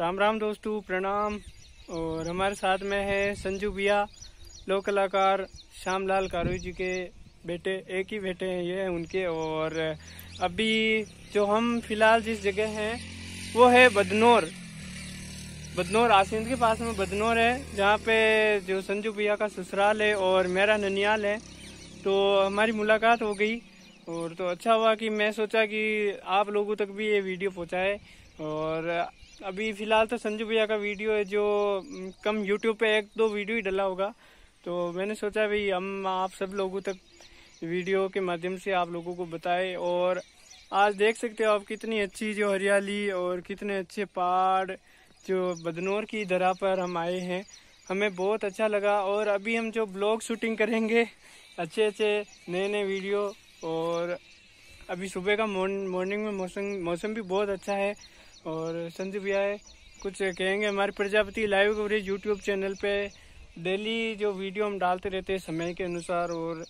राम राम दोस्तों प्रणाम और हमारे साथ में है संजू भैया लोक कलाकार श्यामलाल कारू जी के बेटे एक ही बेटे हैं ये उनके और अभी जो हम फिलहाल जिस जगह हैं वो है बदनौर बदनौर आसिंद के पास में बदनौर है जहाँ पे जो संजू भैया का ससुराल है और मेरा ननियाल है तो हमारी मुलाकात हो गई और तो अच्छा हुआ कि मैं सोचा कि आप लोगों तक भी ये वीडियो पहुँचाए और अभी फिलहाल तो संजू भैया का वीडियो है जो कम यूट्यूब पे एक दो वीडियो ही डला होगा तो मैंने सोचा भाई हम आप सब लोगों तक वीडियो के माध्यम से आप लोगों को बताएं और आज देख सकते हो आप कितनी अच्छी जो हरियाली और कितने अच्छे पहाड़ जो बदनौर की धरा पर हम आए हैं हमें बहुत अच्छा लगा और अभी हम जो ब्लॉग शूटिंग करेंगे अच्छे अच्छे नए नए वीडियो और अभी सुबह का मॉर्निंग में मौसम मौसम भी बहुत अच्छा है और संजू भैया कुछ कहेंगे हमारे Prajapati live coverage YouTube channel पे डेली जो वीडियो हम डालते रहते हैं समय के अनुसार और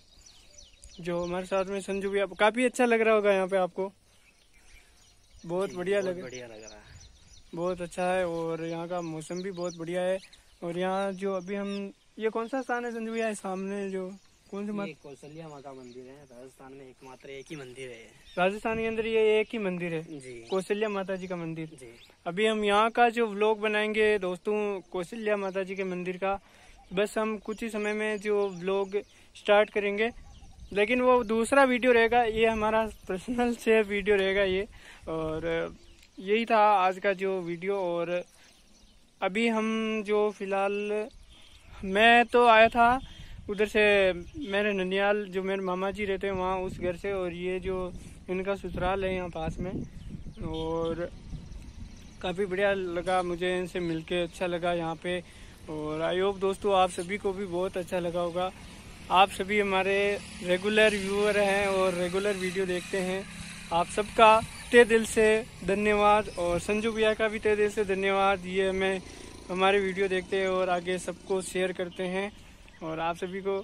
जो हमारे साथ में संजू भैया काफ़ी अच्छा लग रहा होगा यहाँ पे आपको बहुत बढ़िया लग बढ़िया लग रहा है बहुत अच्छा है और यहाँ का मौसम भी बहुत बढ़िया है और यहाँ जो अभी हम ये कौन सा स्थान है संजू भैया सामने जो कौन सा मत... कौशल्या माता मंदिर है राजस्थान में एकमात्र एक ही मंदिर है राजस्थान के अंदर ये एक ही मंदिर है जी कौशल्या माता जी का मंदिर जी अभी हम यहाँ का जो व्लॉग बनाएंगे दोस्तों कौशल्या माता जी के मंदिर का बस हम कुछ ही समय में जो व्लॉग स्टार्ट करेंगे लेकिन वो दूसरा वीडियो रहेगा ये हमारा पर्सनल से वीडियो रहेगा ये और यही था आज का जो वीडियो और अभी हम जो फिलहाल मैं तो आया था उधर से मेरे ननियाल जो मेरे मामा जी रहते हैं वहाँ उस घर से और ये जो इनका ससुराल है यहाँ पास में और काफ़ी बढ़िया लगा मुझे इनसे मिलके अच्छा लगा यहाँ पे और आई होप दोस्तों आप सभी को भी बहुत अच्छा लगा होगा आप सभी हमारे रेगुलर व्यूअर हैं और रेगुलर वीडियो देखते हैं आप सबका तय दिल से धन्यवाद और संजू भैया का भी तय दिल से धन्यवाद ये हमें हमारे वीडियो देखते हैं और आगे सबको शेयर करते हैं और आप सभी को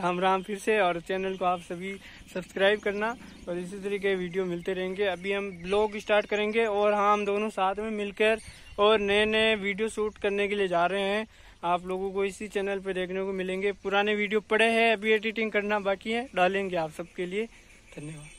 राम राम फिर से और चैनल को आप सभी सब्सक्राइब करना और इसी तरीके वीडियो मिलते रहेंगे अभी हम ब्लॉग स्टार्ट करेंगे और हाँ हम दोनों साथ में मिलकर और नए नए वीडियो शूट करने के लिए जा रहे हैं आप लोगों को इसी चैनल पर देखने को मिलेंगे पुराने वीडियो पड़े हैं अभी एडिटिंग करना बाकी है डालेंगे आप सबके लिए धन्यवाद